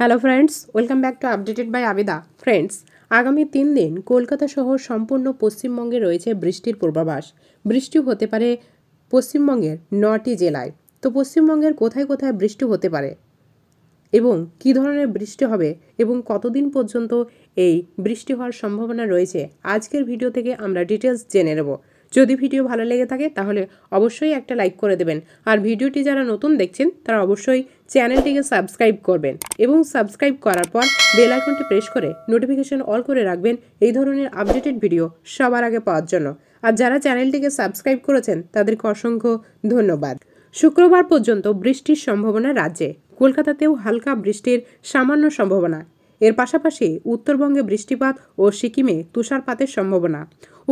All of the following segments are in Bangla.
hello friends welcome back to updated by Abeda friends আগামী তিন দিন কলকাতা সহ সম্পূর্ণ পশ্চিমবঙ্গে রয়েছে বৃষ্টির পূর্বাভাস বৃষ্টি হতে পারে পশ্চিমবঙ্গের নটি জেলায় তো পশ্চিমবঙ্গের কোথায় কোথায় বৃষ্টি হতে পারে এবং কি ধরনের বৃষ্টি হবে এবং কতদিন পর্যন্ত এই বৃষ্টি হওয়ার সম্ভাবনা রয়েছে আজকের ভিডিও থেকে আমরা ডিটেলস জেনে নেব যদি ভিডিও ভালো লেগে থাকে তাহলে অবশ্যই একটা লাইক করে দেবেন আর ভিডিওটি যারা নতুন দেখছেন তারা অবশ্যই চ্যানেলটিকে সাবস্ক্রাইব করবেন এবং সাবস্ক্রাইব করার পর বেল আইকনটি প্রেস করে নোটিফিকেশন অল করে রাখবেন এই ধরনের আপডেটেড ভিডিও সবার আগে পাওয়ার জন্য আর যারা চ্যানেলটিকে সাবস্ক্রাইব করেছেন তাদেরকে অসংখ্য ধন্যবাদ শুক্রবার পর্যন্ত বৃষ্টির সম্ভাবনা রাজ্যে কলকাতাতেও হালকা বৃষ্টির সামান্য সম্ভাবনা এর পাশাপাশি উত্তরবঙ্গে বৃষ্টিপাত ও সিকিমে তুষারপাতের সম্ভাবনা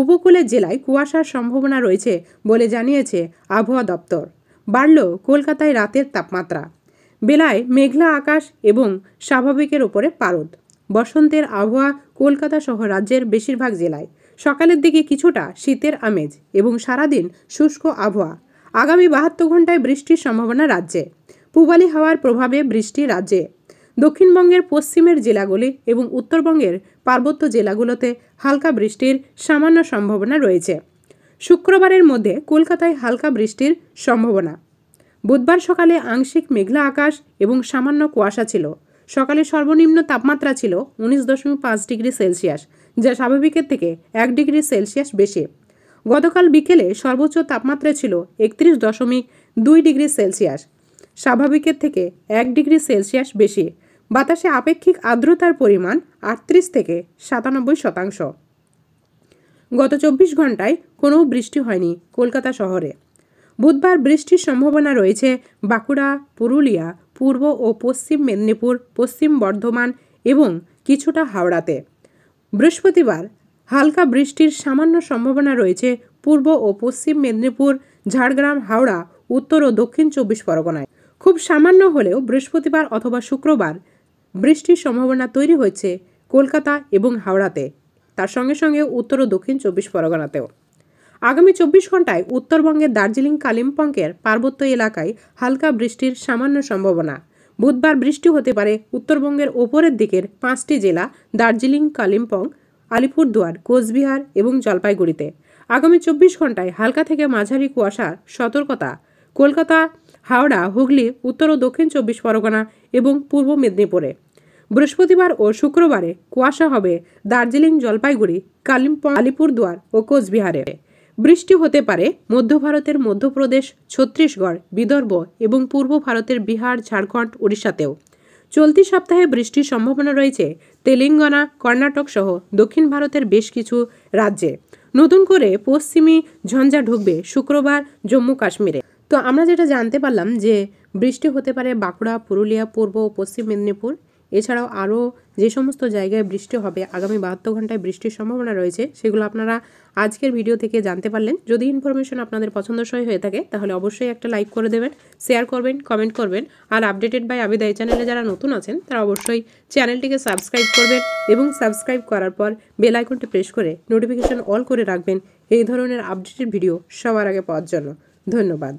উপকূলের জেলায় কুয়াশার সম্ভাবনা রয়েছে বলে জানিয়েছে আবহাওয়া দপ্তর বাড়ল কলকাতায় রাতের তাপমাত্রা বেলায় মেঘলা আকাশ এবং স্বাভাবিকের ওপরে পারদ বসন্তের আবহাওয়া কলকাতা সহ রাজ্যের বেশিরভাগ জেলায় সকালের দিকে কিছুটা শীতের আমেজ এবং সারাদিন শুষ্ক আবহাওয়া আগামী বাহাত্তর ঘন্টায় বৃষ্টির সম্ভাবনা রাজ্যে পূবালি হাওয়ার প্রভাবে বৃষ্টি রাজ্যে দক্ষিণবঙ্গের পশ্চিমের জেলাগুলি এবং উত্তরবঙ্গের পার্বত্য জেলাগুলোতে হালকা বৃষ্টির সামান্য সম্ভাবনা রয়েছে শুক্রবারের মধ্যে কলকাতায় হালকা বৃষ্টির সম্ভাবনা বুধবার সকালে আংশিক মেঘলা আকাশ এবং সামান্য কুয়াশা ছিল সকালে সর্বনিম্ন তাপমাত্রা ছিল উনিশ দশমিক পাঁচ ডিগ্রি সেলসিয়াস যা স্বাভাবিকের থেকে এক ডিগ্রি সেলসিয়াস বেশি গতকাল বিকেলে সর্বোচ্চ তাপমাত্রা ছিল একত্রিশ দশমিক দুই ডিগ্রি সেলসিয়াস স্বাভাবিকের থেকে এক ডিগ্রি সেলসিয়াস বেশি বাতাসে আপেক্ষিক আর্দ্রতার পরিমাণ আটত্রিশ থেকে সাতানব্বই শতাংশ গত চব্বিশ ঘন্টায় কোনো বৃষ্টি হয়নি কলকাতা শহরে বুধবার বৃষ্টির সম্ভাবনা রয়েছে বাঁকুড়া পুরুলিয়া পূর্ব ও পশ্চিম মেদিনীপুর পশ্চিম বর্ধমান এবং কিছুটা হাওড়াতে বৃহস্পতিবার হালকা বৃষ্টির সামান্য সম্ভাবনা রয়েছে পূর্ব ও পশ্চিম মেদিনীপুর ঝাড়গ্রাম হাওড়া উত্তর ও দক্ষিণ চব্বিশ পরগনায় খুব সামান্য হলেও বৃহস্পতিবার অথবা শুক্রবার বৃষ্টির সম্ভাবনা তৈরি হয়েছে কলকাতা এবং হাওড়াতে তার সঙ্গে সঙ্গে উত্তর ও দক্ষিণ চব্বিশ পরগনাতেও আগামী চব্বিশ ঘন্টায় উত্তরবঙ্গের দার্জিলিং কালিম্পংয়ের পার্বত্য এলাকায় হালকা বৃষ্টির সামান্য সম্ভাবনা বুধবার বৃষ্টি হতে পারে উত্তরবঙ্গের ওপরের দিকের পাঁচটি জেলা দার্জিলিং কালিম্পং আলিপুরদুয়ার কোচবিহার এবং জলপাইগুড়িতে আগামী চব্বিশ ঘন্টায় হালকা থেকে মাঝারি কুয়াশার সতর্কতা কলকাতা হাওড়া হুগলি উত্তর ও দক্ষিণ চব্বিশ পরগনা এবং পূর্ব মেদিনীপুরে বৃহস্পতিবার ও শুক্রবারে কুয়াশা হবে দার্জিলিং জলপাইগুড়ি কালিম্পং আলিপুরদুয়ার ও কোচবিহারে বৃষ্টি হতে পারে মধ্য ভারতের মধ্যপ্রদেশ ছত্তিশগড় বিদর্ভ এবং পূর্ব ভারতের বিহার ঝাড়খণ্ড উড়িষ্যাতেও চলতি সপ্তাহে বৃষ্টির সম্ভাবনা রয়েছে তেলেঙ্গানা কর্ণাটক সহ দক্ষিণ ভারতের বেশ কিছু রাজ্যে নতুন করে পশ্চিমী ঝঞ্ঝা ঢুকবে শুক্রবার জম্মু কাশ্মীরে তো আমরা যেটা জানতে পারলাম যে বৃষ্টি হতে পারে বাঁকুড়া পুরুলিয়া পূর্ব ও পশ্চিম মেদিনীপুর এছাড়াও আরও যে সমস্ত জায়গায় বৃষ্টি হবে আগামী বাহাত্তর ঘন্টায় বৃষ্টির সম্ভাবনা রয়েছে সেগুলো আপনারা আজকের ভিডিও থেকে জানতে পারলেন যদি ইনফরমেশন আপনাদের পছন্দসই হয়ে থাকে তাহলে অবশ্যই একটা লাইক করে দেবেন শেয়ার করবেন কমেন্ট করবেন আর আপডেটেড বাই আবিদা এই চ্যানেলে যারা নতুন আছেন তারা অবশ্যই চ্যানেলটিকে সাবস্ক্রাইব করবেন এবং সাবস্ক্রাইব করার পর বেল আইকনটি প্রেস করে নোটিফিকেশন অল করে রাখবেন এই ধরনের আপডেটেড ভিডিও সবার আগে পাওয়ার জন্য ধন্যবাদ